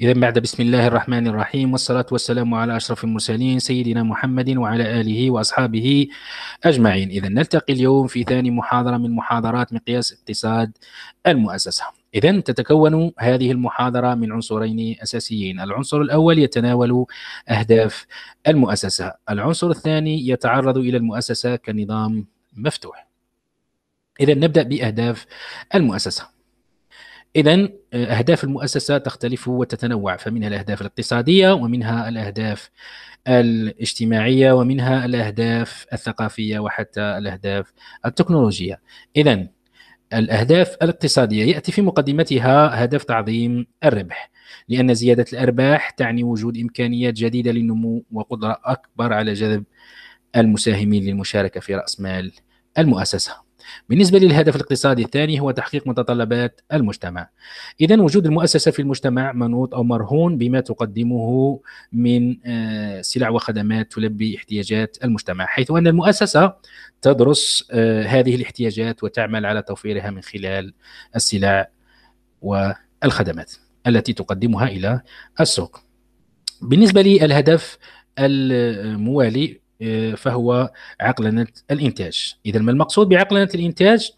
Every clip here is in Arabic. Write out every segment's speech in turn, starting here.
إذا بعد بسم الله الرحمن الرحيم والصلاة والسلام على أشرف المرسلين سيدنا محمد وعلى آله وأصحابه أجمعين إذا نلتقي اليوم في ثاني محاضرة من محاضرات مقياس اقتصاد المؤسسة إذا تتكون هذه المحاضرة من عنصرين أساسيين العنصر الأول يتناول أهداف المؤسسة العنصر الثاني يتعرض إلى المؤسسة كنظام مفتوح إذا نبدأ بأهداف المؤسسة اذا آه، اهداف المؤسسه تختلف وتتنوع فمنها الاهداف الاقتصاديه ومنها الاهداف الاجتماعيه ومنها الاهداف الثقافيه وحتى الاهداف التكنولوجيه اذا الاهداف الاقتصاديه ياتي في مقدمتها هدف تعظيم الربح لان زياده الارباح تعني وجود امكانيات جديده للنمو وقدره اكبر على جذب المساهمين للمشاركه في راس مال المؤسسه بالنسبة للهدف الاقتصادي الثاني هو تحقيق متطلبات المجتمع إذا وجود المؤسسة في المجتمع منوط أو مرهون بما تقدمه من آه، سلع وخدمات تلبي احتياجات المجتمع حيث أن المؤسسة تدرس آه، هذه الاحتياجات وتعمل على توفيرها من خلال السلع والخدمات التي تقدمها إلى السوق بالنسبة للهدف الموالي آه، فهو عقلنة الإنتاج إذا ما المقصود بعقلنة الإنتاج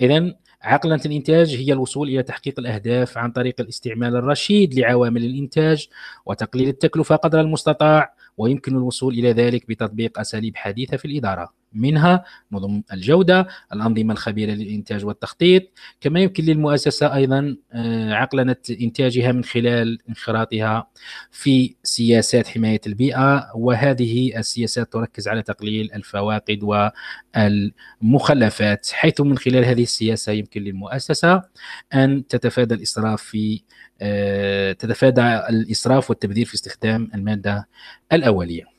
إذا عقلنة الإنتاج هي الوصول إلى تحقيق الأهداف عن طريق الاستعمال الرشيد لعوامل الإنتاج وتقليل التكلفة قدر المستطاع ويمكن الوصول إلى ذلك بتطبيق أساليب حديثة في الإدارة منها نظم الجودة الأنظمة الخبيرة للإنتاج والتخطيط كما يمكن للمؤسسة أيضا آه، عقلنة إنتاجها من خلال انخراطها في سياسات حماية البيئة وهذه السياسات تركز على تقليل الفواقد والمخلفات حيث من خلال هذه السياسة يمكن للمؤسسة أن تتفادى الإسراف في آه، تتفادى الإسراف والتبذير في استخدام المادة الأولية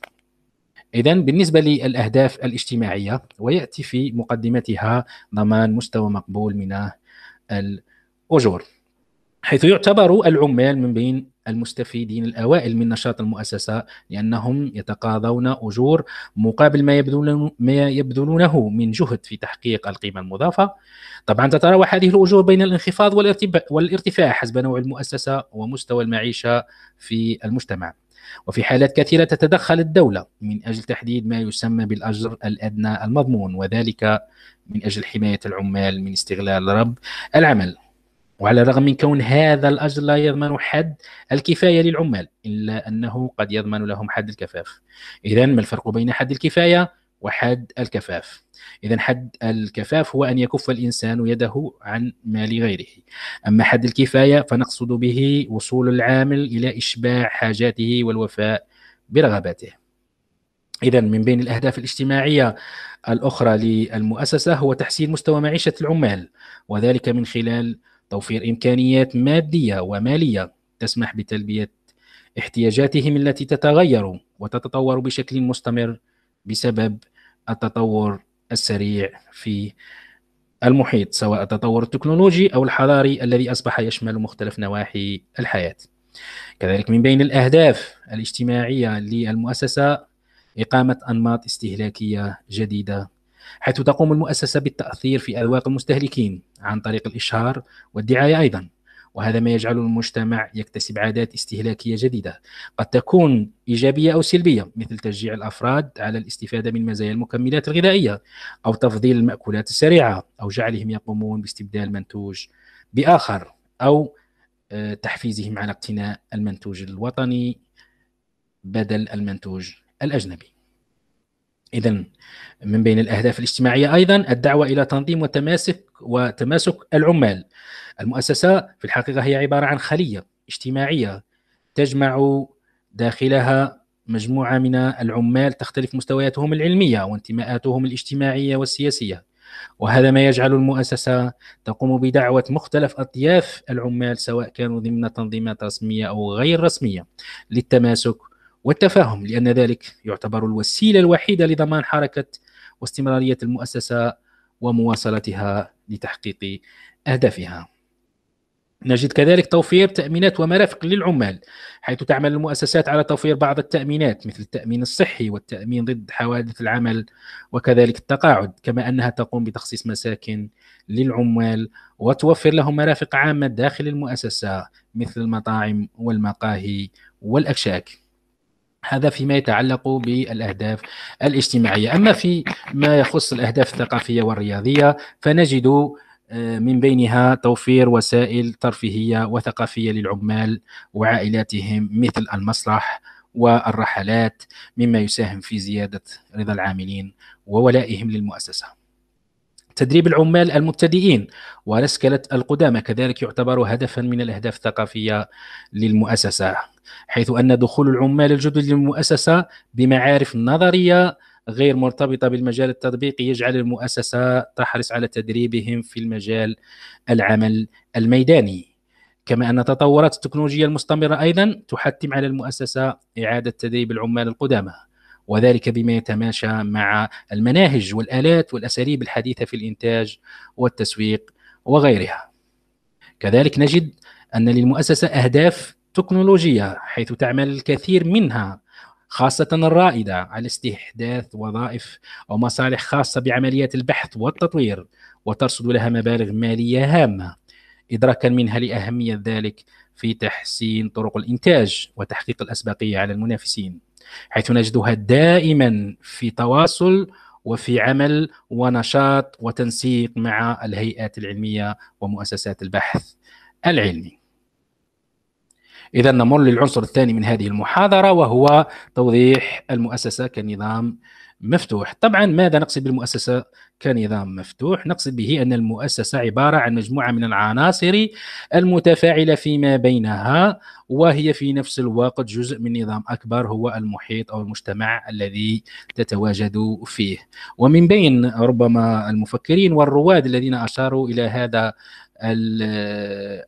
إذا بالنسبة للأهداف الاجتماعية ويأتي في مقدمتها ضمان مستوى مقبول من الأجور حيث يعتبر العمال من بين المستفيدين الأوائل من نشاط المؤسسة لأنهم يتقاضون أجور مقابل ما يبذلون ما يبذلونه من جهد في تحقيق القيمة المضافة. طبعا تتراوح هذه الأجور بين الانخفاض والارتفاع حسب نوع المؤسسة ومستوى المعيشة في المجتمع. وفي حالات كثيرة تتدخل الدولة من أجل تحديد ما يسمى بالأجر الأدنى المضمون وذلك من أجل حماية العمال من استغلال رب العمل وعلى الرغم من كون هذا الأجر لا يضمن حد الكفاية للعمال إلا أنه قد يضمن لهم حد الكفاف إذا ما الفرق بين حد الكفاية وحد الكفاف إذا حد الكفاف هو أن يكف الإنسان يده عن مال غيره أما حد الكفاية فنقصد به وصول العامل إلى إشباع حاجاته والوفاء برغباته إذا من بين الأهداف الاجتماعية الأخرى للمؤسسة هو تحسين مستوى معيشة العمال وذلك من خلال توفير إمكانيات مادية ومالية تسمح بتلبية احتياجاتهم التي تتغير وتتطور بشكل مستمر بسبب التطور السريع في المحيط سواء التطور التكنولوجي او الحضاري الذي اصبح يشمل مختلف نواحي الحياه. كذلك من بين الاهداف الاجتماعيه للمؤسسه اقامه انماط استهلاكيه جديده حيث تقوم المؤسسه بالتاثير في اذواق المستهلكين عن طريق الاشهار والدعايه ايضا. وهذا ما يجعل المجتمع يكتسب عادات استهلاكية جديدة قد تكون إيجابية أو سلبية مثل تشجيع الأفراد على الاستفادة من مزايا المكملات الغذائية أو تفضيل المأكولات السريعة أو جعلهم يقومون باستبدال منتوج بآخر أو آه، تحفيزهم على اقتناء المنتوج الوطني بدل المنتوج الأجنبي إذا من بين الأهداف الاجتماعية أيضا الدعوة إلى تنظيم وتماسك وتماسك العمال المؤسسة في الحقيقة هي عبارة عن خلية اجتماعية تجمع داخلها مجموعة من العمال تختلف مستوياتهم العلمية وانتماءاتهم الاجتماعية والسياسية وهذا ما يجعل المؤسسة تقوم بدعوة مختلف أطياف العمال سواء كانوا ضمن تنظيمات رسمية أو غير رسمية للتماسك والتفاهم لأن ذلك يعتبر الوسيلة الوحيدة لضمان حركة واستمرارية المؤسسة ومواصلتها لتحقيق أهدافها نجد كذلك توفير تأمينات ومرافق للعمال حيث تعمل المؤسسات على توفير بعض التأمينات مثل التأمين الصحي والتأمين ضد حوادث العمل وكذلك التقاعد كما أنها تقوم بتخصيص مساكن للعمال وتوفر لهم مرافق عامة داخل المؤسسة مثل المطاعم والمقاهي والأكشاك هذا فيما يتعلق بالاهداف الاجتماعيه اما في ما يخص الاهداف الثقافيه والرياضيه فنجد آه، من بينها توفير وسائل ترفيهيه وثقافيه للعمال وعائلاتهم مثل المسرح والرحلات مما يساهم في زياده رضا العاملين وولائهم للمؤسسه تدريب العمال المبتدئين ورسكلة القدامى كذلك يعتبر هدفا من الأهداف الثقافية للمؤسسة حيث أن دخول العمال الجدد للمؤسسة بمعارف نظرية غير مرتبطة بالمجال التطبيقي يجعل المؤسسة تحرص على تدريبهم في المجال العمل الميداني كما أن تطورات التكنولوجيا المستمرة أيضا تحتم على المؤسسة إعادة تدريب العمال القدامى وذلك بما يتماشى مع المناهج والآلات والأساليب الحديثة في الإنتاج والتسويق وغيرها كذلك نجد أن للمؤسسة أهداف تكنولوجية حيث تعمل الكثير منها خاصة الرائدة على استحداث وظائف ومصالح خاصة بعمليات البحث والتطوير وترصد لها مبالغ مالية هامة إدراكا منها لأهمية ذلك في تحسين طرق الإنتاج وتحقيق الأسبقية على المنافسين حيث نجدها دائما في تواصل وفي عمل ونشاط وتنسيق مع الهيئات العلميه ومؤسسات البحث العلمي إذا نمر للعنصر الثاني من هذه المحاضرة وهو توضيح المؤسسة كنظام مفتوح طبعا ماذا نقصد بالمؤسسة كنظام مفتوح نقصد به أن المؤسسة عبارة عن مجموعة من العناصر المتفاعلة فيما بينها وهي في نفس الوقت جزء من نظام أكبر هو المحيط أو المجتمع الذي تتواجد فيه ومن بين ربما المفكرين والرواد الذين أشاروا إلى هذا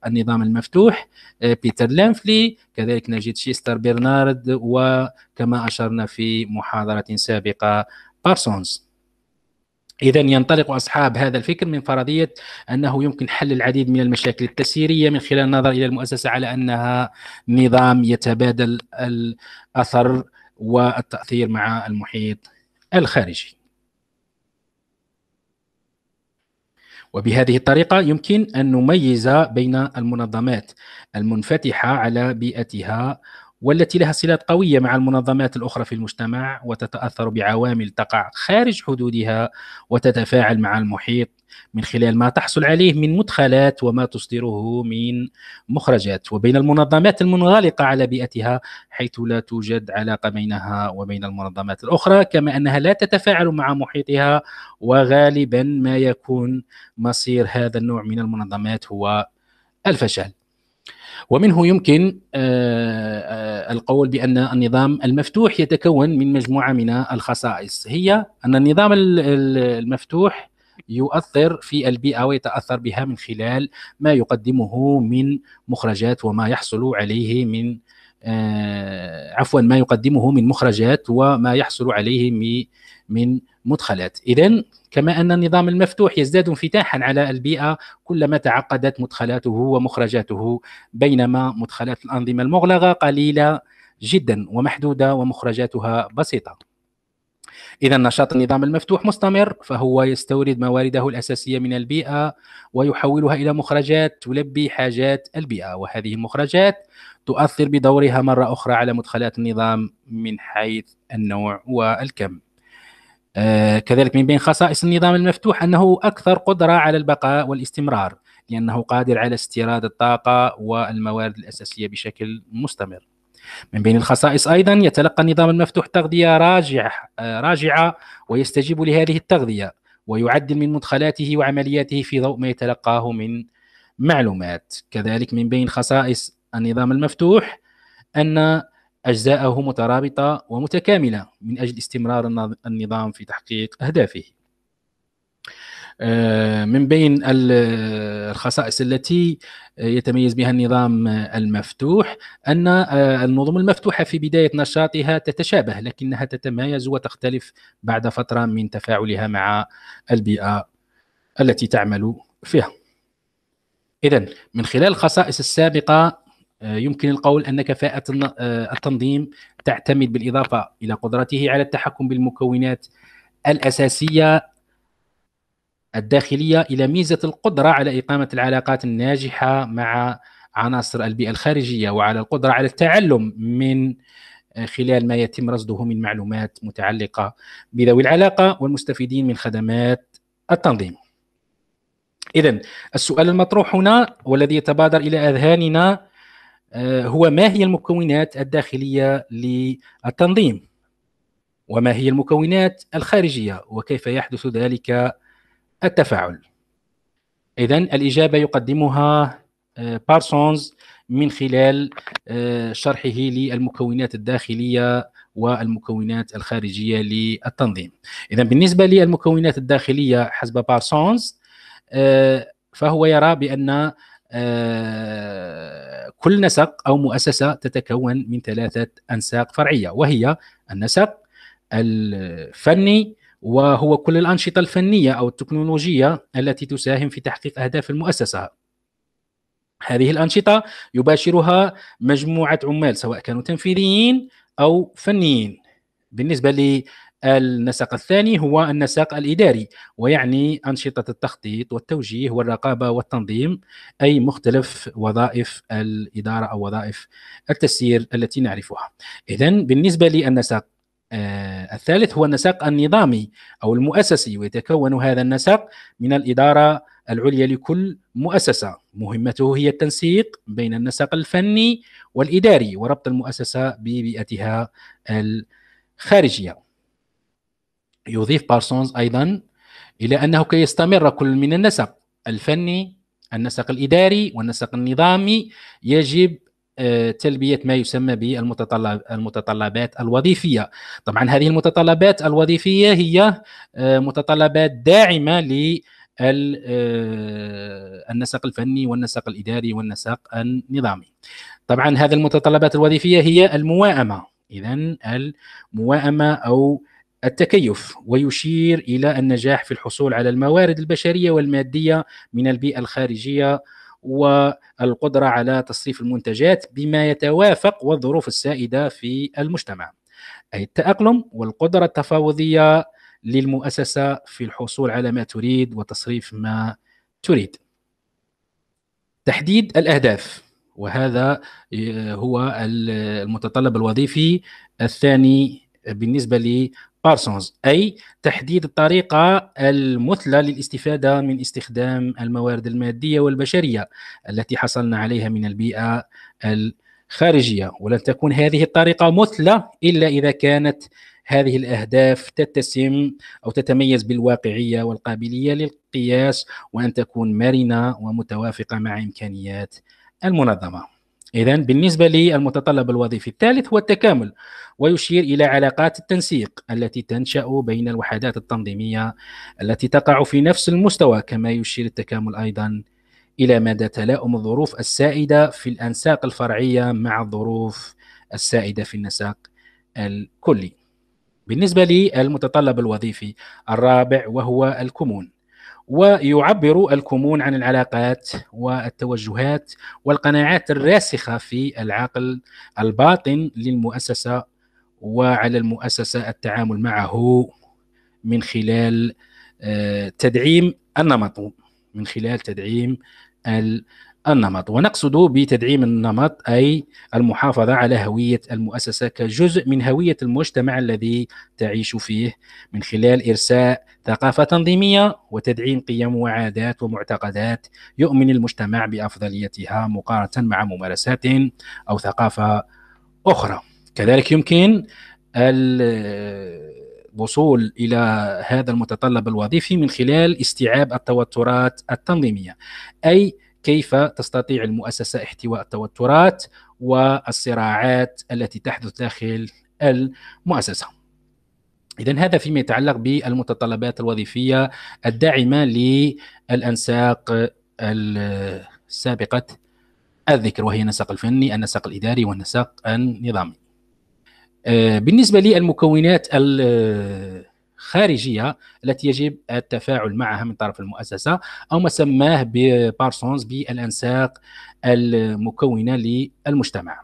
النظام المفتوح آه، بيتر لينفلي كذلك نجد شيستر برنارد وكما أشرنا في محاضرة سابقة بارسونز إذا ينطلق أصحاب هذا الفكر من فرضية أنه يمكن حل العديد من المشاكل التسييرية من خلال النظر إلى المؤسسة على أنها نظام يتبادل الأثر والتأثير مع المحيط الخارجي وبهذه الطريقة يمكن أن نميز بين المنظمات المنفتحة على بيئتها والتي لها صلات قوية مع المنظمات الأخرى في المجتمع وتتأثر بعوامل تقع خارج حدودها وتتفاعل مع المحيط من خلال ما تحصل عليه من مدخلات وما تصدره من مخرجات وبين المنظمات المنغلقة على بيئتها حيث لا توجد علاقة بينها وبين المنظمات الأخرى كما أنها لا تتفاعل مع محيطها وغالبا ما يكون مصير هذا النوع من المنظمات هو الفشل ومنه يمكن آه، آه، القول بان النظام المفتوح يتكون من مجموعه من الخصائص هي ان النظام المفتوح يؤثر في البيئة ويتأثر بها من خلال ما يقدمه من مخرجات وما يحصل عليه من آه، عفوا ما يقدمه من مخرجات وما يحصل عليه من مدخلات إذا كما أن النظام المفتوح يزداد انفتاحا على البيئة كلما تعقدت مدخلاته ومخرجاته بينما مدخلات الأنظمة المغلقة قليلة جدا ومحدودة ومخرجاتها بسيطة إذا نشاط النظام المفتوح مستمر فهو يستورد موارده الأساسية من البيئة ويحولها إلى مخرجات تلبي حاجات البيئة وهذه المخرجات تؤثر بدورها مرة أخرى على مدخلات النظام من حيث النوع والكم آه كذلك من بين خصائص النظام المفتوح أنه أكثر قدرة على البقاء والاستمرار لأنه قادر على استيراد الطاقة والموارد الأساسية بشكل مستمر من بين الخصائص أيضا يتلقى النظام المفتوح تغذية راجع آه، راجعة ويستجيب لهذه التغذية ويعدل من مدخلاته وعملياته في ضوء ما يتلقاه من معلومات كذلك من بين خصائص النظام المفتوح أن أجزاءه مترابطة ومتكاملة من أجل استمرار النظام في تحقيق أهدافه آه، من بين الخصائص التي يتميز بها النظام المفتوح ان آه، النظم المفتوحه في بدايه نشاطها تتشابه لكنها تتمايز وتختلف بعد فتره من تفاعلها مع البيئه التي تعمل فيها. اذا من خلال الخصائص السابقه آه، يمكن القول ان كفاءه التنظيم تعتمد بالاضافه الى قدرته على التحكم بالمكونات الاساسيه الداخلية إلى ميزة القدرة على إقامة العلاقات الناجحة مع عناصر البيئة الخارجية وعلى القدرة على التعلم من آه، خلال ما يتم رصده من معلومات متعلقة بذوي العلاقة والمستفيدين من خدمات التنظيم إذا السؤال المطروح هنا والذي يتبادر إلى أذهاننا آه، هو ما هي المكونات الداخلية للتنظيم وما هي المكونات الخارجية وكيف يحدث ذلك التفاعل اذا الاجابه يقدمها بارسونز آه، من خلال آه، شرحه للمكونات الداخليه والمكونات الخارجيه للتنظيم اذا بالنسبه للمكونات الداخليه حسب بارسونز آه، فهو يرى بان كل نسق او مؤسسه تتكون من ثلاثه انساق فرعيه وهي النسق الفني وهو كل الأنشطة الفنية أو التكنولوجية التي تساهم في تحقيق أهداف المؤسسة هذه الأنشطة يباشرها مجموعة عمال سواء كانوا تنفيذيين أو فنيين بالنسبة للنسق الثاني هو النسق الإداري ويعني أنشطة التخطيط والتوجيه والرقابة والتنظيم أي مختلف وظائف الإدارة أو وظائف التسيير التي نعرفها إذا بالنسبة للنسق آه، الثالث هو النسق النظامي أو المؤسسي ويتكون هذا النسق من الإدارة العليا لكل مؤسسة مهمته هي التنسيق بين النسق الفني والإداري وربط المؤسسة ببيئتها الخارجية يضيف بارسونز أيضا إلى أنه كي يستمر كل من النسق الفني النسق الإداري والنسق النظامي يجب آه، تلبيه ما يسمى بالمتطلب المتطلبات الوظيفيه طبعا هذه المتطلبات الوظيفيه هي آه، متطلبات داعمه ل آه، النسق الفني والنسق الاداري والنسق النظامي. طبعا هذه المتطلبات الوظيفيه هي المواءمه، اذا المواءمه او التكيف ويشير الى النجاح في الحصول على الموارد البشريه والماديه من البيئه الخارجيه والقدرة على تصريف المنتجات بما يتوافق والظروف السائدة في المجتمع أي التأقلم والقدرة التفاوضية للمؤسسة في الحصول على ما تريد وتصريف ما تريد تحديد الأهداف وهذا آه، هو المتطلب الوظيفي الثاني بالنسبه بارسونز اي تحديد الطريقه المثلى للاستفاده من استخدام الموارد الماديه والبشريه التي حصلنا عليها من البيئه الخارجيه ولن تكون هذه الطريقه مثلى الا اذا كانت هذه الاهداف تتسم او تتميز بالواقعيه والقابليه للقياس وان تكون مرنه ومتوافقه مع امكانيات المنظمه إذا بالنسبة للمتطلب الوظيفي الثالث هو التكامل ويشير إلى علاقات التنسيق التي تنشأ بين الوحدات التنظيمية التي تقع في نفس المستوى كما يشير التكامل أيضا إلى مدى تلاؤم الظروف السائدة في الأنساق الفرعية مع الظروف السائدة في النساق الكلي بالنسبة للمتطلب الوظيفي الرابع وهو الكمون ويعبر الكمون عن العلاقات والتوجهات والقناعات الراسخة في العقل الباطن للمؤسسة وعلى المؤسسة التعامل معه من خلال آه، تدعيم النمط من خلال تدعيم النمط ونقصد بتدعيم النمط أي المحافظة على هوية المؤسسة كجزء من هوية المجتمع الذي تعيش فيه من خلال إرساء ثقافة تنظيمية وتدعيم قيم وعادات ومعتقدات يؤمن المجتمع بأفضليتها مقارنة مع ممارسات أو ثقافة أخرى كذلك يمكن الوصول الى هذا المتطلب الوظيفي من خلال استيعاب التوترات التنظيميه اي كيف تستطيع المؤسسه احتواء التوترات والصراعات التي تحدث داخل المؤسسه إذا هذا فيما يتعلق بالمتطلبات الوظيفية الداعمة للأنساق السابقة الذكر وهي النسق الفني، النسق الإداري والنسق النظامي. آه، بالنسبة للمكونات خارجيه التي يجب التفاعل معها من طرف المؤسسه او ما سماه بارسونز بالانساق المكونه للمجتمع.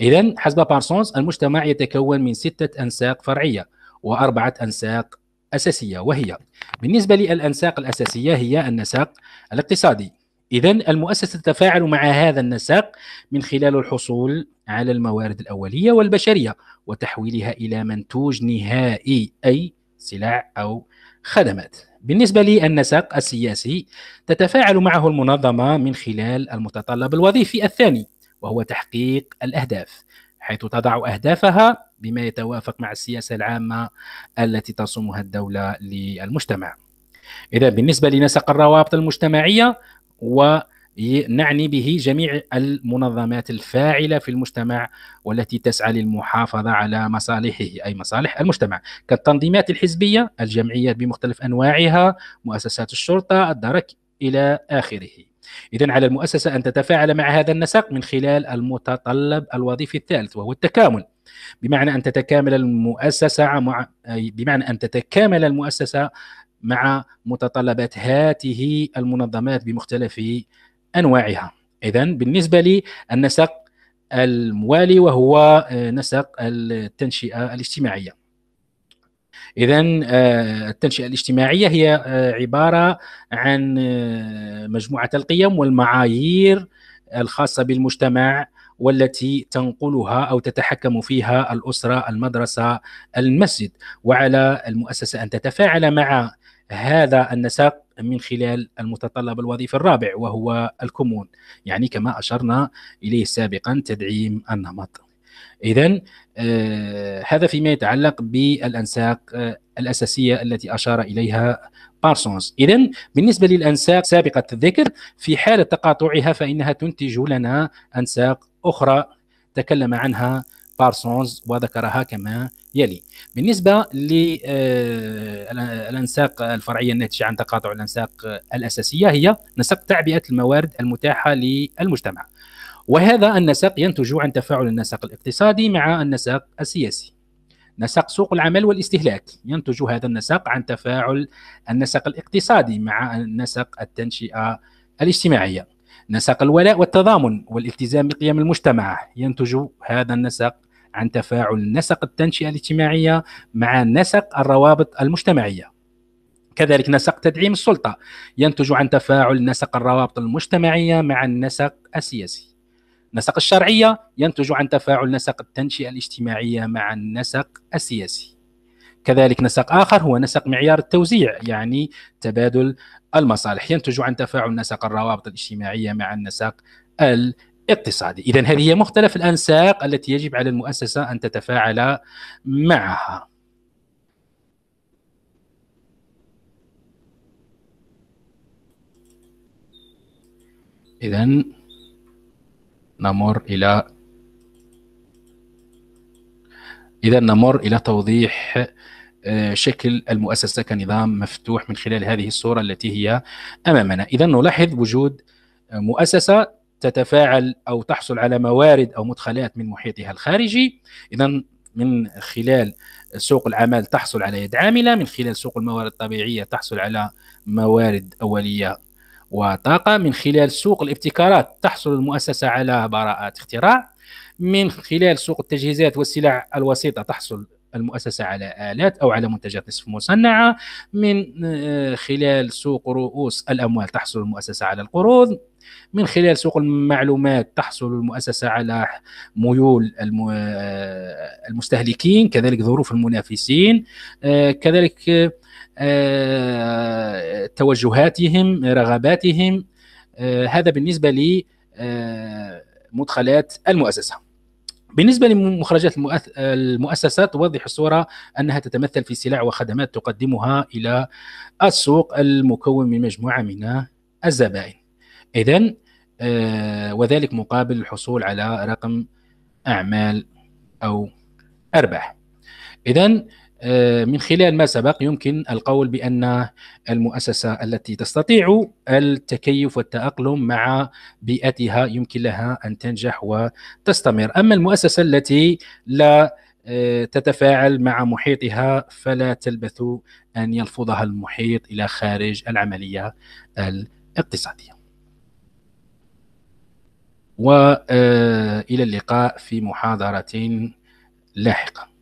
اذا حسب بارسونز المجتمع يتكون من سته انساق فرعيه واربعه انساق اساسيه وهي بالنسبه للانساق الاساسيه هي النسق الاقتصادي إذا المؤسسة تتفاعل مع هذا النسق من خلال الحصول على الموارد الأولية والبشرية وتحويلها إلى منتوج نهائي أي سلع أو خدمات. بالنسبة للنسق السياسي تتفاعل معه المنظمة من خلال المتطلب الوظيفي الثاني وهو تحقيق الأهداف حيث تضع أهدافها بما يتوافق مع السياسة العامة التي ترسمها الدولة للمجتمع. إذا بالنسبة لنسق الروابط المجتمعية ونعني به جميع المنظمات الفاعلة في المجتمع والتي تسعى للمحافظة على مصالحه أي مصالح المجتمع كالتنظيمات الحزبية الجمعيات بمختلف أنواعها مؤسسات الشرطة الدرك إلى آخره إذا على المؤسسة أن تتفاعل مع هذا النسق من خلال المتطلب الوظيفي الثالث وهو التكامل بمعنى أن تتكامل المؤسسة مع بمعنى أن تتكامل المؤسسة مع متطلبات هاته المنظمات بمختلف انواعها اذا بالنسبه لي النسق الموالي وهو آه، نسق التنشئه الاجتماعيه اذا آه، التنشئه الاجتماعيه هي آه، عباره عن مجموعه القيم والمعايير الخاصه بالمجتمع والتي تنقلها او تتحكم فيها الاسره المدرسه المسجد وعلى المؤسسه ان تتفاعل مع هذا النسق من خلال المتطلب الوظيفي الرابع وهو الكمون يعني كما أشرنا إليه سابقا تدعيم النمط إذا آه هذا فيما يتعلق بالأنساق آه الأساسية التي أشار إليها بارسونز إذا بالنسبة للأنساق سابقة الذكر في حالة تقاطعها فإنها تنتج لنا أنساق أخرى تكلم عنها بارسونز وذكرها كما يلي بالنسبة للأنساق آه، الفرعية الناتجة عن تقاطع الأنساق الأساسية هي نسق تعبئة الموارد المتاحة للمجتمع وهذا النسق ينتج عن تفاعل النسق الاقتصادي مع النسق السياسي نسق سوق العمل والاستهلاك ينتج هذا النسق عن تفاعل النسق الاقتصادي مع النسق التنشئة الاجتماعية نسق الولاء والتضامن والالتزام بقيم المجتمع ينتج هذا النسق عن تفاعل نسق التنشئه الاجتماعيه مع نسق الروابط المجتمعيه كذلك نسق تدعيم السلطه ينتج عن تفاعل نسق الروابط المجتمعيه مع النسق السياسي نسق الشرعيه ينتج عن تفاعل نسق التنشئه الاجتماعيه مع النسق السياسي كذلك نسق اخر هو نسق معيار التوزيع يعني تبادل المصالح ينتج عن تفاعل نسق الروابط الاجتماعيه مع النسق اقتصادي إذا هذه هي مختلف الأنساق التي يجب على المؤسسة أن تتفاعل معها إذا نمر إلى إذا نمر إلى توضيح آه، شكل المؤسسة كنظام مفتوح من خلال هذه الصورة التي هي أمامنا إذا نلاحظ وجود مؤسسة تتفاعل او تحصل على موارد او مدخلات من محيطها الخارجي اذا من خلال سوق العمل تحصل على يد عامله من خلال سوق الموارد الطبيعيه تحصل على موارد اوليه وطاقه من خلال سوق الابتكارات تحصل المؤسسه على براءات اختراع من خلال سوق التجهيزات والسلع الوسيطه تحصل المؤسسة على آلات أو على منتجات نصف مصنعة من آه، خلال سوق رؤوس الأموال تحصل المؤسسة على القروض من خلال سوق المعلومات تحصل المؤسسة على ميول آه، المستهلكين كذلك ظروف المنافسين آه، كذلك توجهاتهم رغباتهم هذا بالنسبة لمدخلات المؤسسة بالنسبة لمخرجات المؤسسات توضح الصورة أنها تتمثل في سلع وخدمات تقدمها إلى السوق المكون من مجموعة من الزبائن إذا آه، وذلك مقابل الحصول على رقم أعمال أو أرباح إذا آه، من خلال ما سبق يمكن القول بان المؤسسه التي تستطيع التكيف والتاقلم مع بيئتها يمكن لها ان تنجح وتستمر، اما المؤسسه التي لا آه، تتفاعل مع محيطها فلا تلبث ان يلفظها المحيط الى خارج العمليه الاقتصاديه. والى آه، اللقاء في محاضره لاحقه.